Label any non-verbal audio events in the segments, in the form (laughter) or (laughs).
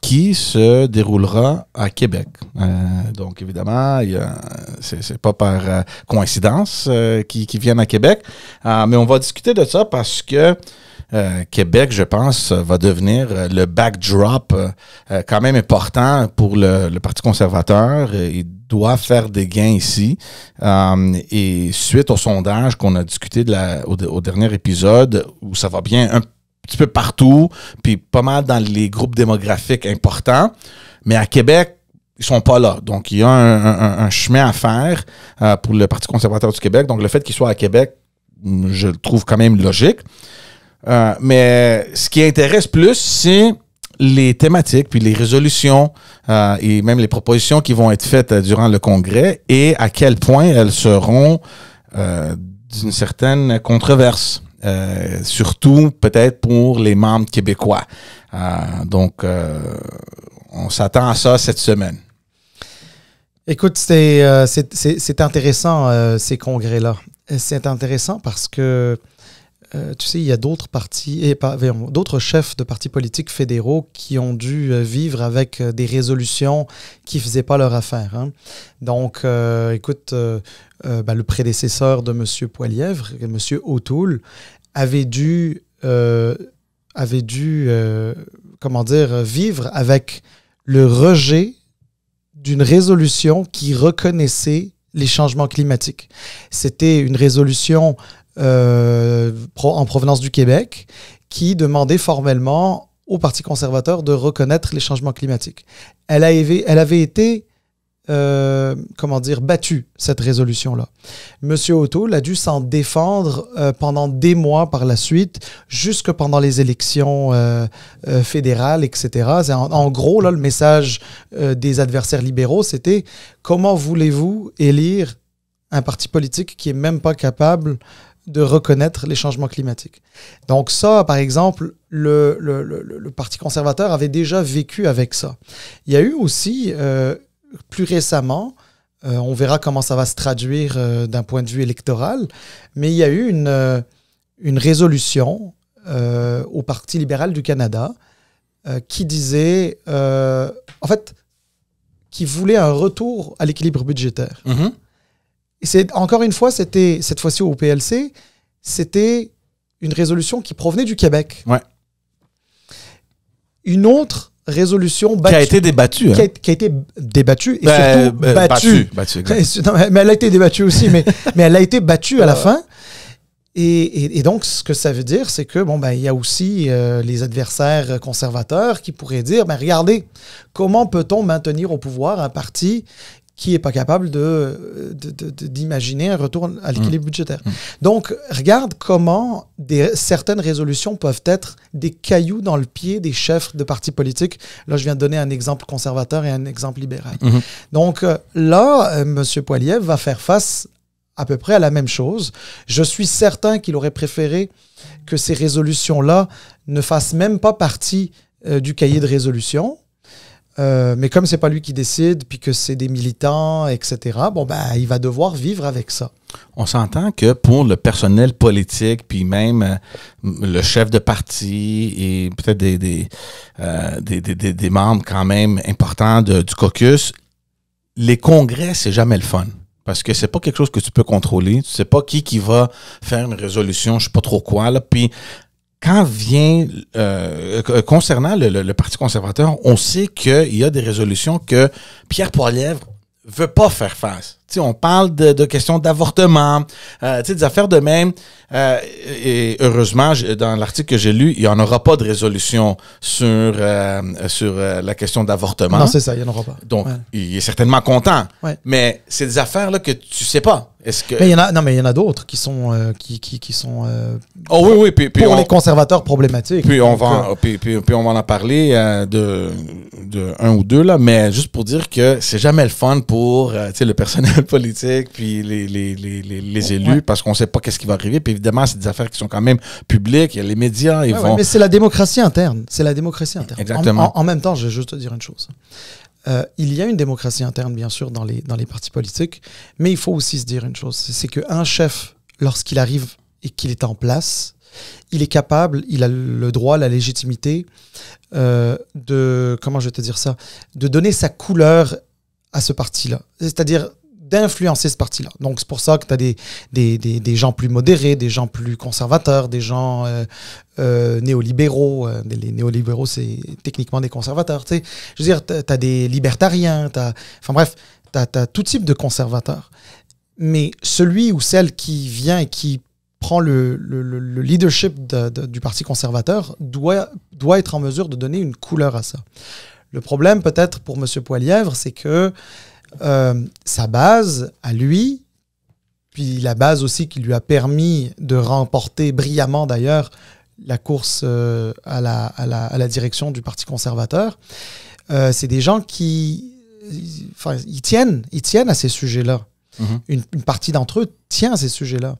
qui se déroulera à Québec. Euh, donc, évidemment, c'est pas par euh, coïncidence euh, qu'ils viennent à Québec, mais on va discuter de ça parce que Québec, je pense, va devenir le backdrop quand même important pour le, Parti conservateur. Il doit faire des gains ici. et suite au sondage qu'on a discuté au, au, dernier épisode, où ça va bien un peu petit peu partout, puis pas mal dans les groupes démographiques importants. Mais à Québec, ils sont pas là. Donc, il y a un, chemin à faire euh, pour le Parti conservateur du Québec. Donc, le fait qu'ils soient à Québec, je le trouve quand même logique. Euh, mais ce qui intéresse plus, c'est les thématiques, puis les résolutions euh, et même les propositions qui vont être faites durant le Congrès et à quel point elles seront d'une certaine controverse. Euh, surtout peut-être pour les membres québécois. Euh, donc, euh, on s'attend à ça cette semaine. Écoute, c'est intéressant, ces congrès-là. C'est intéressant parce que euh, tu sais, il y a d'autres partis et d'autres chefs de partis politiques fédéraux qui ont dû euh, vivre avec euh, des résolutions qui faisaient pas leur affaire. Hein. Donc, écoute, ben, le prédécesseur de M. Poilièvre, M. O'Toole, avait dû, avait dû, comment dire, vivre avec le rejet d'une résolution qui reconnaissait les changements climatiques. C'était une résolution euh, en provenance du Québec qui demandait formellement au Parti conservateur de reconnaître les changements climatiques. Elle, avait, été, euh, comment dire, battue, cette résolution-là. Monsieur Otto a dû s'en défendre euh, pendant des mois par la suite, jusque pendant les élections fédérales, etc. En, en, gros, là, le message des adversaires libéraux, c'était comment voulez-vous élire un parti politique qui n'est même pas capable de reconnaître les changements climatiques. Donc ça, par exemple, le, Parti conservateur avait déjà vécu avec ça. Il y a eu aussi, euh, plus récemment, euh, on verra comment ça va se traduire euh, d'un point de vue électoral, mais il y a eu une, résolution au Parti libéral du Canada qui disait, en fait, qui voulait un retour à l'équilibre budgétaire. Mm-hmm encore une fois, c'était cette fois-ci au PLC, c'était une résolution qui provenait du Québec. Une autre résolution qui a été débattue, hein. qui, a, été débattue et bah, surtout euh, bah, battue. (laughs) mais elle a été débattue aussi, mais, (laughs) mais elle a été battue à la fin. Et, donc, ce que ça veut dire, c'est que bon, ben, il y a aussi euh, les adversaires conservateurs qui pourraient dire, mais ben, regardez, comment peut-on maintenir au pouvoir un parti qui n'est pas capable de, d'imaginer un retour à l'équilibre mm. budgétaire. Mm. Donc, regarde comment des, certaines résolutions peuvent être des cailloux dans le pied des chefs de partis politiques. Là, je viens de donner un exemple conservateur et un exemple libéral. Mm-hmm. Donc, euh, là, Monsieur M. Poiliev va faire face à peu près à la même chose. Je suis certain qu'il aurait préféré que ces résolutions-là ne fassent même pas partie euh, du cahier de résolution euh, mais comme c'est pas lui qui décide, puis que c'est des militants, etc., bon, ben, il va devoir vivre avec ça. On s'entend que pour le personnel politique, puis même euh, le chef de parti et peut-être des des, euh, membres quand même importants du caucus, les congrès, c'est jamais le fun parce que c'est pas quelque chose que tu peux contrôler. Tu sais pas qui qui va faire une résolution, je sais pas trop quoi là. Puis quand vient euh, euh, concernant le, Parti conservateur, on sait qu'il y a des résolutions que Pierre Poilievre veut pas faire face on parle de, questions d'avortement, euh, des affaires de même. Euh, et heureusement, dans l'article que j'ai lu, il n'y en aura pas de résolution sur, euh, sur euh, la question d'avortement. Non, c'est ça, il n'y en aura pas. Donc, il est certainement content. Mais c'est des affaires-là que tu sais pas. Est-ce que... Mais il y en a, non, mais il y en a d'autres qui sont, qui, qui, sont oh, oui, oui, puis, puis pour les conservateurs problématiques. Puis on, va, puis, puis, on en parler euh, de, de un ou deux, là, mais juste pour dire que c'est jamais le fun pour le personnel (laughs) politique puis les, les, les, les élus parce qu'on ne sait pas qu'est-ce qui va arriver. Puis évidemment, c'est des affaires qui sont quand même publiques. Il y a les médias, ils vont... mais c'est la démocratie interne. C'est la démocratie interne. Exactement. En, même temps, je vais juste te dire une chose. Euh, il y a une démocratie interne, bien sûr, dans les, dans les partis politiques, mais il faut aussi se dire une chose, c'est qu'un chef, lorsqu'il arrive et qu'il est en place, il est capable, il a le droit, la légitimité euh, de, comment je vais te dire ça, de donner sa couleur à ce parti-là. C'est-à-dire, d'influencer ce parti-là. Donc, c'est pour ça que tu as des, des, gens plus modérés, des gens plus conservateurs, des gens euh, euh, néolibéraux. Euh, les néolibéraux, c'est techniquement des conservateurs. sais. Je veux dire, tu as des libertariens, as... enfin bref, tu as, tout type de conservateurs. Mais celui ou celle qui vient et qui prend le, leadership du Parti conservateur doit, doit être en mesure de donner une couleur à ça. Le problème, peut-être, pour M. Poilièvre, c'est que euh, sa base à lui, puis la base aussi qui lui a permis de remporter brillamment d'ailleurs la course euh, à, la, à, la, direction du Parti conservateur, euh, c'est des gens qui ils tiennent, ils tiennent à ces sujets-là. Mhm. Une, partie d'entre eux tient à ces sujets-là.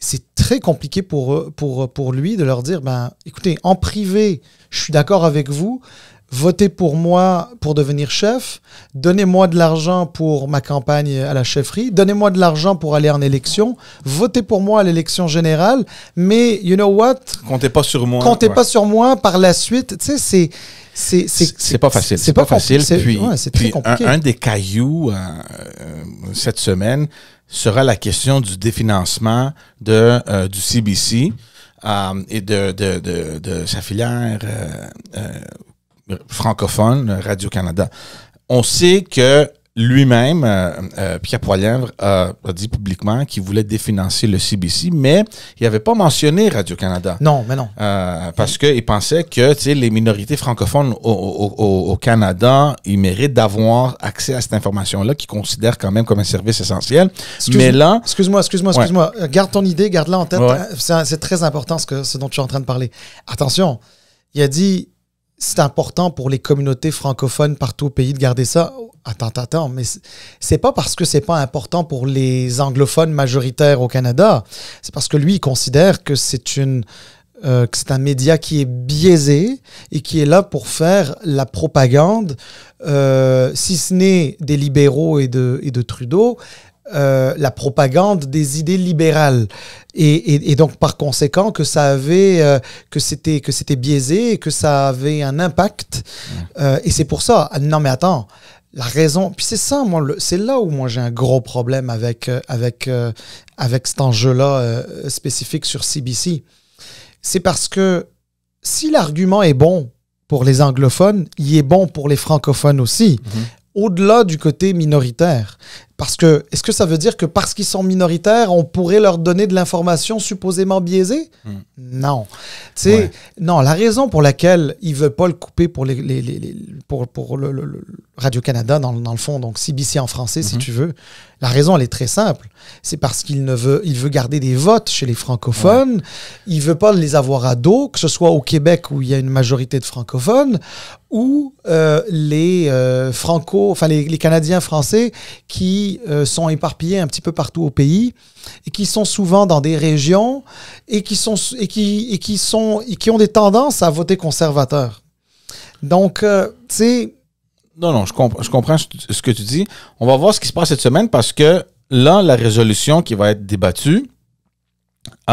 C'est très compliqué pour, pour, pour lui de leur dire ben, écoutez, en privé, je suis d'accord avec vous, votez pour moi pour devenir chef, donnez-moi de l'argent pour ma campagne à la chefferie, donnez-moi de l'argent pour aller en élection, votez pour moi à l'élection générale, mais you know what? Comptez pas sur moi. Comptez pas sur moi par la suite. Tu sais, c'est c'est pas facile. C'est pas, facile. Puis, puis un, des cailloux euh, euh, cette semaine sera la question du définancement de, euh, du CBC et de, de, de, de, sa filière francophone, Radio-Canada. On sait que lui-même, euh, euh, Pierre Poilievre, a dit publiquement qu'il voulait définancer le CBC, mais il n'avait pas mentionné Radio-Canada. Non, mais non. Euh, parce qu'il pensait que les minorités francophones au, Canada, ils méritent d'avoir accès à cette information-là qu'ils considèrent quand même comme un service essentiel. mais là... Excuse-moi, excuse-moi, excuse-moi. Garde ton idée, garde-la en tête. C'est très important ce dont tu es en train de parler. Attention, il a dit c'est important pour les communautés francophones partout au pays de garder ça. Attends, attends, mais c'est pas parce que c'est pas important pour les anglophones majoritaires au Canada. C'est parce que lui, il considère que c'est une, euh, que c'est un média qui est biaisé et qui est là pour faire la propagande, euh, si ce n'est des libéraux et de, et de Trudeau, euh, la propagande des idées libérales et, donc par conséquent que ça avait euh, que c'était que c'était biaisé que ça avait un impact euh, et c'est pour ça non mais attends la raison puis c'est ça moi c'est là où moi j'ai un gros problème avec avec avec cet enjeu là spécifique sur CBC c'est parce que si l'argument est bon pour les anglophones il est bon pour les francophones aussi mm-hmm. au-delà du côté minoritaire. Parce que, est-ce que ça veut dire que parce qu'ils sont minoritaires, on pourrait leur donner de l'information supposément biaisée? Hmm. Non. Non. sais, Non, la raison pour laquelle il ne veut pas le couper pour, les, pour, le, Radio-Canada, dans, le fond, donc CBC en français, si mhm. tu veux, la raison, elle est très simple. C'est parce qu'il ne veut, veut garder des votes chez les francophones. Il Il veut pas les avoir à dos, que ce soit au Québec où il y a une majorité de francophones ou euh, les euh, franco, enfin les Canadiens français qui euh, sont éparpillés un petit peu partout au pays et qui sont souvent dans des régions et qui, sont, et qui, et qui, sont, et qui ont des tendances à voter conservateur. Donc, euh, tu sais... Non, non, je, comprends je comprends ce que tu dis. On va voir ce qui se passe cette semaine parce que là, la résolution qui va être débattue, euh,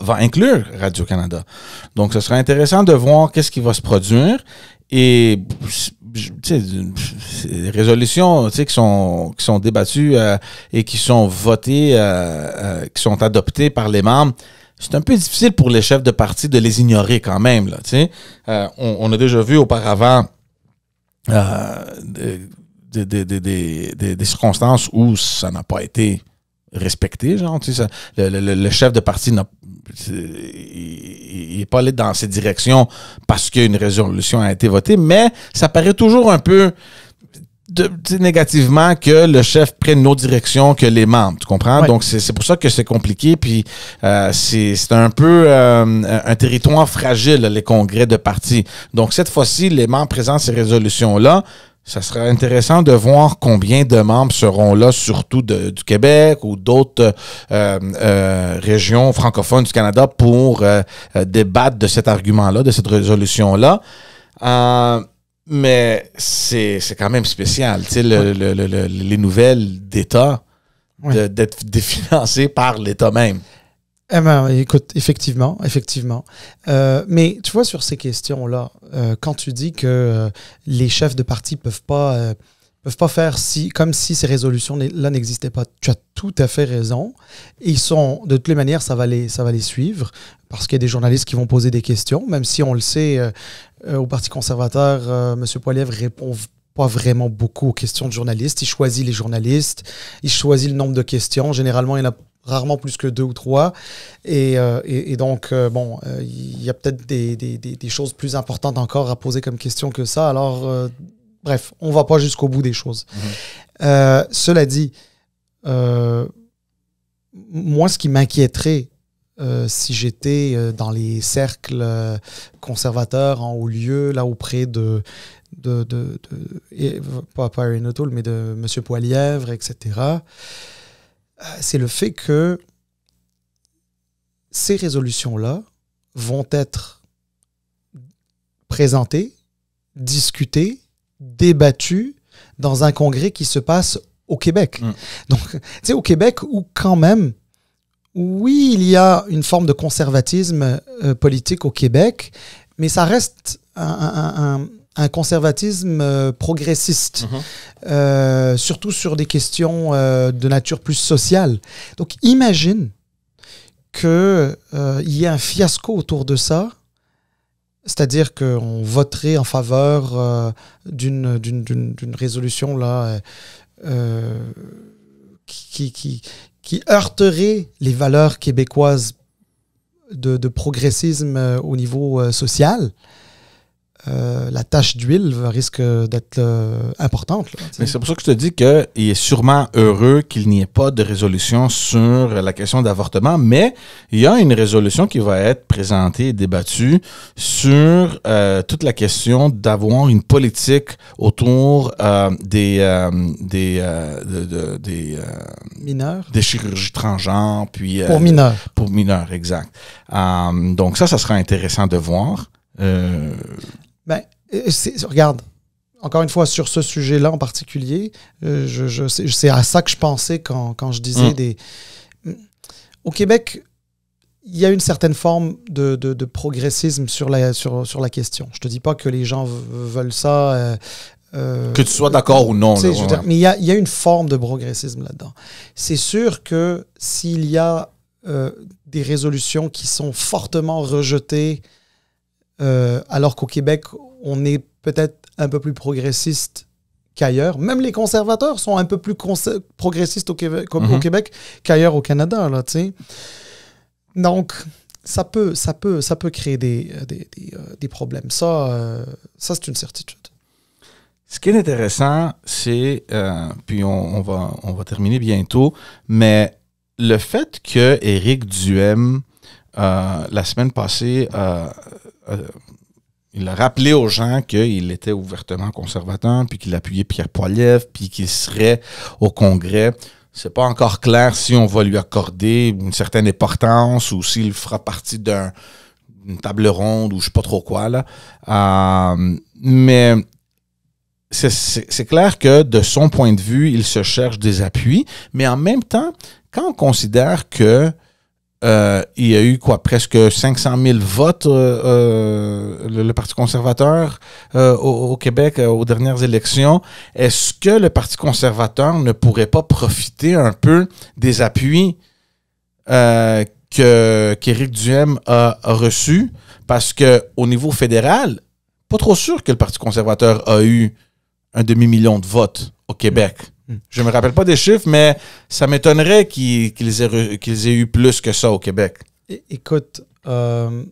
va inclure Radio-Canada. Donc, ce sera intéressant de voir qu'est-ce qui va se produire. Et des résolutions qui sont, qui sont débattues euh, et qui sont votées, euh, euh, qui sont adoptées par les membres, c'est un peu difficile pour les chefs de parti de les ignorer quand même. Là, on, a déjà vu auparavant des circonstances où ça n'a pas été respecté, genre, tu sais, le, chef de parti n'a n'est pas allé dans cette directions parce qu'une résolution a été votée, mais ça paraît toujours un peu de, négativement que le chef prenne une autre direction que les membres, tu comprends? Donc, c'est pour ça que c'est compliqué, puis euh, c'est un peu euh, un territoire fragile, les congrès de parti. Donc, cette fois-ci, les membres présentent ces résolutions-là, ça serait intéressant de voir combien de membres seront là, surtout du Québec ou d'autres euh, euh, régions francophones du Canada pour euh, débattre de cet argument-là, de cette résolution-là. mais c'est quand même spécial, les nouvelles d'État, d'être définancées par l'État même. Eh ben, écoute, effectivement, effectivement. Euh, mais tu vois, sur ces questions-là, euh, quand tu dis que euh, les chefs de parti peuvent pas euh, peuvent pas faire si, comme si ces résolutions-là n'existaient pas. Tu as tout à fait raison. Ils sont, de toutes les manières, ça va les, ça va les suivre parce qu'il y a des journalistes qui vont poser des questions, même si on le sait, au Parti conservateur, euh, M. répond pas vraiment beaucoup aux questions de journalistes. Il choisit les journalistes, il choisit le nombre de questions. Généralement, il y a rarement plus que deux ou trois. Et, euh, donc, euh, bon, euh, il y a peut-être des, choses plus importantes encore à poser comme question que ça. Alors, bref, on va pas jusqu'au bout des choses. Mhm. cela dit, moi, ce qui m'inquiéterait si j'étais dans les cercles conservateurs en haut lieu, là auprès de, pas, pas mais de M. Poilièvre, etc., euh, c'est le fait que ces résolutions-là vont être présentées, discutées, débattues dans un congrès qui se passe au Québec. Hum. Donc, (laughs) tu au Québec où quand même, oui, il y a une forme de conservatisme euh, politique au Québec, mais ça reste un, un conservatisme euh, progressiste, mhm. euh, surtout sur des questions euh, de nature plus sociale. Donc imagine qu'il y ait un fiasco autour de ça, c'est-à-dire qu'on voterait en faveur d'une résolution là, qui, qui, heurterait les valeurs québécoises de, de progressisme au niveau social. Euh, la tâche d'huile risque d'être euh, importante. Mais c'est pour ça que je te dis qu'il est sûrement heureux qu'il n'y ait pas de résolution sur la question d'avortement, mais il y a une résolution qui va être présentée et débattue sur euh, toute la question d'avoir une politique autour des, des, des mineurs, des chirurgies transgenres, puis pour mineurs, pour mineurs, exact. donc ça, ça sera intéressant de voir. Euh, ben, euh, regarde, encore une fois, sur ce sujet-là en particulier, euh, je, je c'est à ça que je pensais quand, quand je disais mm. des. Au Québec, il y a une certaine forme de, de, progressisme sur la, sur, sur, la question. Je te dis pas que les gens veulent ça. Euh, que tu sois d'accord ou non. mais il y a, y a, une forme de progressisme là-dedans. C'est sûr que s'il y a des résolutions qui sont fortement rejetées euh, alors qu'au Québec, on est peut-être un peu plus progressiste qu'ailleurs. Même les conservateurs sont un peu plus progressistes au mhm. Québec, qu'ailleurs au Canada. Là, Donc, ça peut, ça peut, ça peut créer des, euh, euh, problèmes. Ça, ça c'est une certitude. Ce qui est intéressant, c'est, puis on, va, on va terminer bientôt, mais le fait que Éric Duhem, la semaine passée, euh, il a rappelé aux gens qu'il était ouvertement conservateur, puis qu'il appuyait Pierre Poilievre, puis qu'il serait au Congrès. C'est pas encore clair si on va lui accorder une certaine importance ou s'il fera partie d'une table ronde ou je sais pas trop quoi. Là. Euh, mais c'est clair que de son point de vue, il se cherche des appuis, mais en même temps, quand on considère que euh, il y a eu quoi presque 500 000 votes euh, euh, le, Parti conservateur au, Québec aux dernières élections. Est-ce que le Parti conservateur ne pourrait pas profiter un peu des appuis que qu'Éric Duhem a, reçus parce qu'au niveau fédéral, pas trop sûr que le Parti conservateur a eu un demi million de votes au Québec. Je me rappelle pas des chiffres, mais ça m'étonnerait qu'ils aient, eu plus que ça au Québec. Écoute, euh,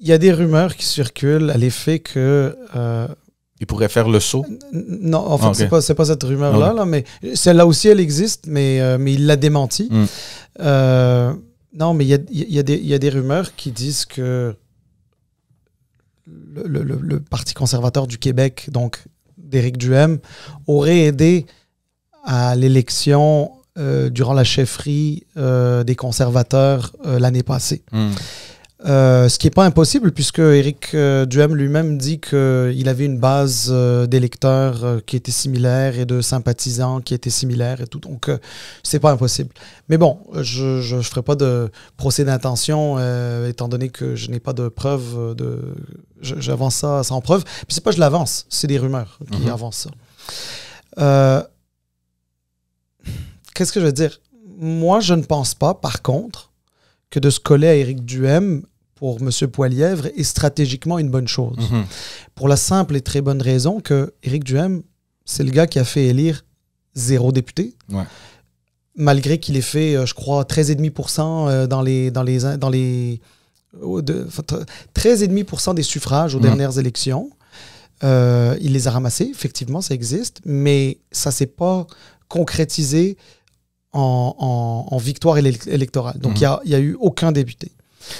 il y a des rumeurs qui circulent à l'effet que... Euh, il pourrait faire le saut? Non, en fait, ah, ce n'est pas, cette rumeur-là, là, mais celle-là aussi, elle existe, mais, euh, mais il l'a démenti. Hmm. non, mais il y a, des rumeurs qui disent que le Parti conservateur du Québec, donc d'Éric Duhem aurait aidé à l'élection euh, durant la chefferie euh, des conservateurs euh, l'année passée. Hmm. Euh, ce qui n'est pas impossible, puisque Éric euh, Duhem lui-même dit qu'il avait une base euh, d'électeurs qui était similaire et de sympathisants qui étaient similaires et tout. Donc, c'est pas impossible. Mais bon, je ne ferai pas de procès d'intention, étant donné que je n'ai pas de preuves. De... J'avance ça sans preuve. Puis c'est pas je l'avance, c'est des rumeurs qui mhm. avancent ça. Qu'est-ce que je veux dire? Moi, je ne pense pas, par contre, que de se coller à Éric Duhem pour M. Poilièvre est stratégiquement une bonne chose. Mhm. Pour la simple et très bonne raison que Éric Duhem, c'est le gars qui a fait élire zéro député. Malgré qu'il ait fait, euh, je crois, 13,5% euh, dans les, dans les, dans les, 13,5% euh, des suffrages aux mhm. dernières élections. il les a ramassés, effectivement, ça existe, mais ça s'est pas concrétisé en, victoire électorale. Donc, mhm. il n'y a, eu aucun député.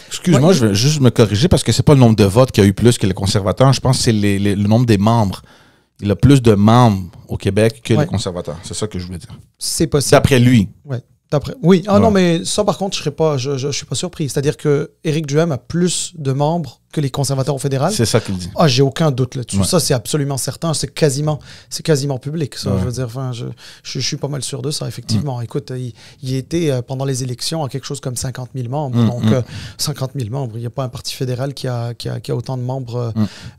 Excuse-moi, je vais juste me corriger parce que c'est pas le nombre de votes qui a eu plus que les conservateurs. Je pense que c'est le nombre des membres. Il a plus de membres au Québec que les conservateurs. C'est ça que je voulais dire. C'est possible. D'après lui. Ouais. Oui. Ah non, mais ça, par contre, je serais pas, je, suis pas surpris. C'est-à-dire que Éric Duhem a plus de membres que les conservateurs au fédéral. C'est ça qu'il dit. Ah, j'ai aucun doute là-dessus. Ça, c'est absolument certain. C'est quasiment, c'est quasiment public. Ça, je veux dire, enfin, je, je, suis pas mal sûr de ça, effectivement. Écoute, il, était euh, pendant les élections à quelque chose comme 50 000 membres. Mm, Donc, 50 mm. 000 euh, membres. Il n'y a pas un parti fédéral qui a, qui a, qui a autant de membres.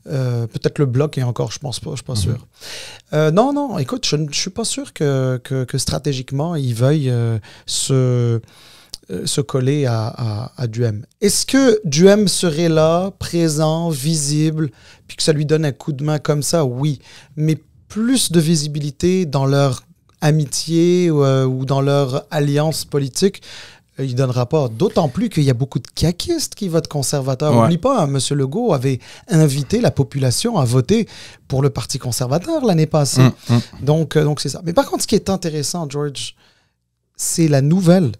Euh, mm. Peut-être le bloc et encore, je pense pas. Je suis pas mm-hmm. sûr. non, non. Écoute, je, ne suis pas sûr que, que, stratégiquement ils veuillent se euh, se coller à, à, Est-ce que Duhem serait là, présent, visible, puis que ça lui donne un coup de main comme ça Oui. Mais plus de visibilité dans leur amitié euh, ou, dans leur alliance politique, euh, il donnera pas. D'autant plus qu'il y a beaucoup de caquistes qui votent conservateur. Ouais. N'oublie pas, monsieur hein, M. Legault avait invité la population à voter pour le Parti conservateur l'année passée. Hum, hum. Donc, donc c'est ça. Mais par contre, ce qui est intéressant, George, c'est la nouvelle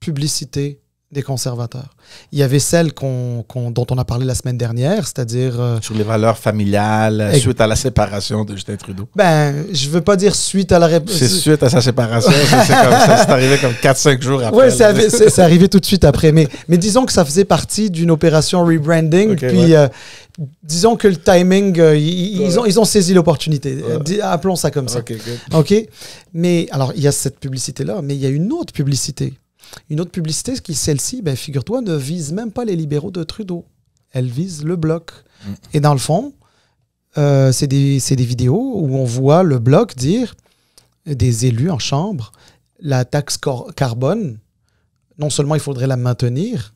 publicité des conservateurs. Il y avait celle dont on a parlé la semaine dernière, c'est-à-dire... Euh, Sur les valeurs familiales, suite à la séparation de Justin Trudeau. Ben, je veux pas dire suite à la... C'est suite à sa séparation, c'est arrivé comme 4-5 jours après. Oui, c'est arrivé tout de suite après, mais, disons que ça faisait partie d'une opération rebranding, puis euh, disons que le timing, euh, ils, ont, ils ont saisi l'opportunité. Appelons ça comme ça. OK, OK? Mais, alors, il y a cette publicité-là, mais il y a une autre publicité une autre publicité, qui celle-ci, ben, figure-toi, ne vise même pas les libéraux de Trudeau. Elle vise le bloc. Mm. Et dans le fond, euh, c'est des, vidéos où on voit le bloc dire des élus en chambre la taxe carbone, non seulement il faudrait la maintenir,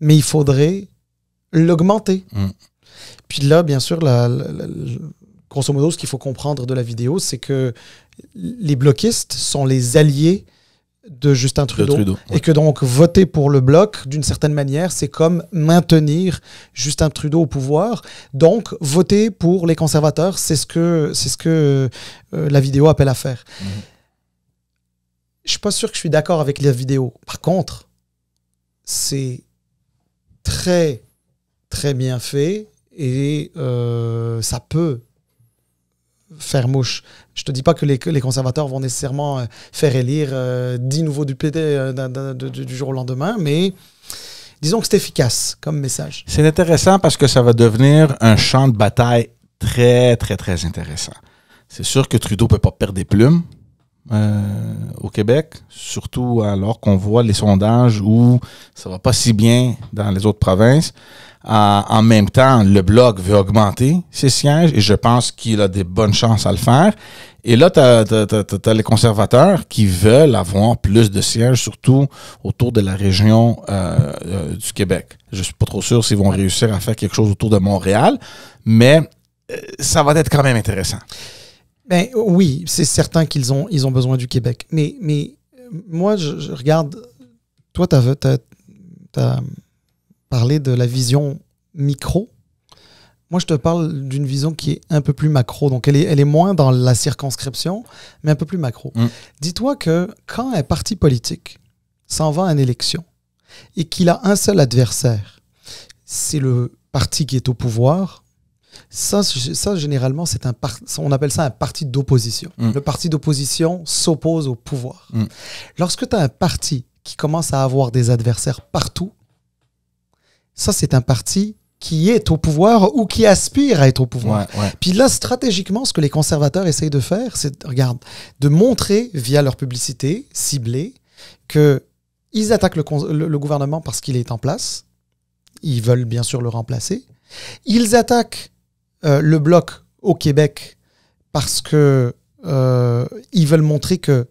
mais il faudrait l'augmenter. Mm. Puis là, bien sûr, la, grosso modo, ce qu'il faut comprendre de la vidéo, c'est que les blocistes sont les alliés de Justin Trudeau, et que donc voter pour le bloc, d'une certaine manière, c'est comme maintenir Justin Trudeau au pouvoir. Donc voter pour les conservateurs, c'est ce que, c'est ce que euh, la vidéo appelle à faire. Mhm. Je suis pas sûr que je suis d'accord avec la vidéo. Par contre, c'est très très bien fait et euh, ça peut faire mouche. Je te dis pas que les, conservateurs vont nécessairement euh, faire élire euh, dix 10 nouveaux euh, du PD du jour au lendemain, mais disons que c'est efficace comme message. C'est intéressant parce que ça va devenir un champ de bataille très, très, très intéressant. C'est sûr que Trudeau peut pas perdre des plumes. Euh, au Québec, surtout alors qu'on voit les sondages où ça va pas si bien dans les autres provinces. en même temps, le Bloc veut augmenter ses sièges et je pense qu'il a des bonnes chances à le faire. Et là, tu as, les conservateurs qui veulent avoir plus de sièges, surtout autour de la région euh, euh, du Québec. Je suis pas trop sûr s'ils vont réussir à faire quelque chose autour de Montréal, mais ça va être quand même intéressant. Ben, oui, c'est certain qu'ils ont, ils ont besoin du Québec. Mais, mais euh, moi, je, regarde. Toi, tu as, parlé de la vision micro. Moi, je te parle d'une vision qui est un peu plus macro. Donc, elle est, elle est moins dans la circonscription, mais un peu plus macro. Mm. Dis-toi que quand un parti politique s'en va à une élection et qu'il a un seul adversaire, c'est le parti qui est au pouvoir ça, ça généralement, c'est un on appelle ça un parti d'opposition. Mm. Le parti d'opposition s'oppose au pouvoir. Mm. Lorsque tu as un parti qui commence à avoir des adversaires partout, ça, c'est un parti qui est au pouvoir ou qui aspire à être au pouvoir. Puis là, stratégiquement, ce que les conservateurs essayent de faire, c'est, regarde, de montrer via leur publicité ciblée que ils attaquent le gouvernement parce qu'il est en place. Ils veulent bien sûr le remplacer. Ils attaquent euh, le bloc au Québec parce que euh, ils veulent montrer que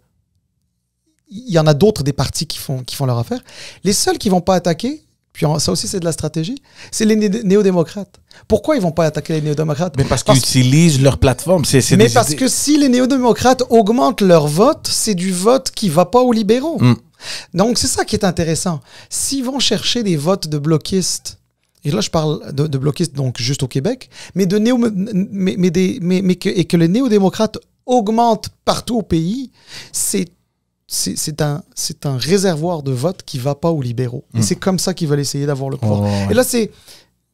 il y en a d'autres des partis qui font, qui font leur affaire. Les seuls qui vont pas attaquer, puis ça aussi c'est de la stratégie, c'est les néo-démocrates. Pourquoi ils vont pas attaquer les néo-démocrates parce, qu'ils utilisent leur plateforme. mais parce que si les néo-démocrates augmentent leur vote, c'est du vote qui va pas aux libéraux. Mm. Donc c'est ça qui est intéressant. S'ils vont chercher des votes de bloquistes et là je parle de, de donc juste au Québec, mais, de néo, mais, des, mais, que, et que les néo-démocrates augmentent partout au pays, c'est c'est un, un réservoir de vote qui va pas aux libéraux. Et hmm. c'est comme ça qu'ils veulent essayer d'avoir le pouvoir. Oh, et là, c'est,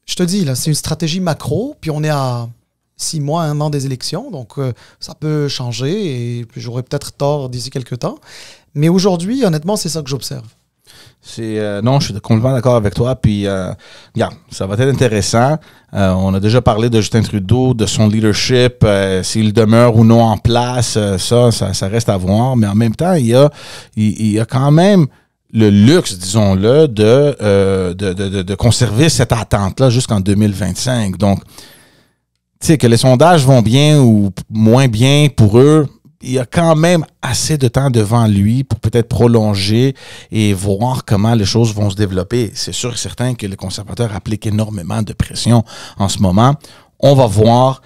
je te dis, là, c'est une stratégie macro, puis on est à six mois, un an des élections, donc euh, ça peut changer et j'aurais peut-être tort d'ici quelques temps. Mais aujourd'hui, honnêtement, c'est ça que j'observe. C'est euh, non, je suis complètement d'accord avec toi. Puis, euh, ça va être intéressant. Euh, on a déjà parlé de Justin Trudeau, de son leadership, s'il demeure ou non en place. Ça, ça, reste à voir. Mais en même temps, il y a, il, y a quand même le luxe, disons-le, de, de, de, de, conserver cette attente-là jusqu'en 2025. Donc, tu sais, que les sondages vont bien ou moins bien pour eux, il y a quand même assez de temps devant lui pour peut-être prolonger et voir comment les choses vont se développer. C'est sûr et certain que les conservateurs appliquent énormément de pression en ce moment. On va voir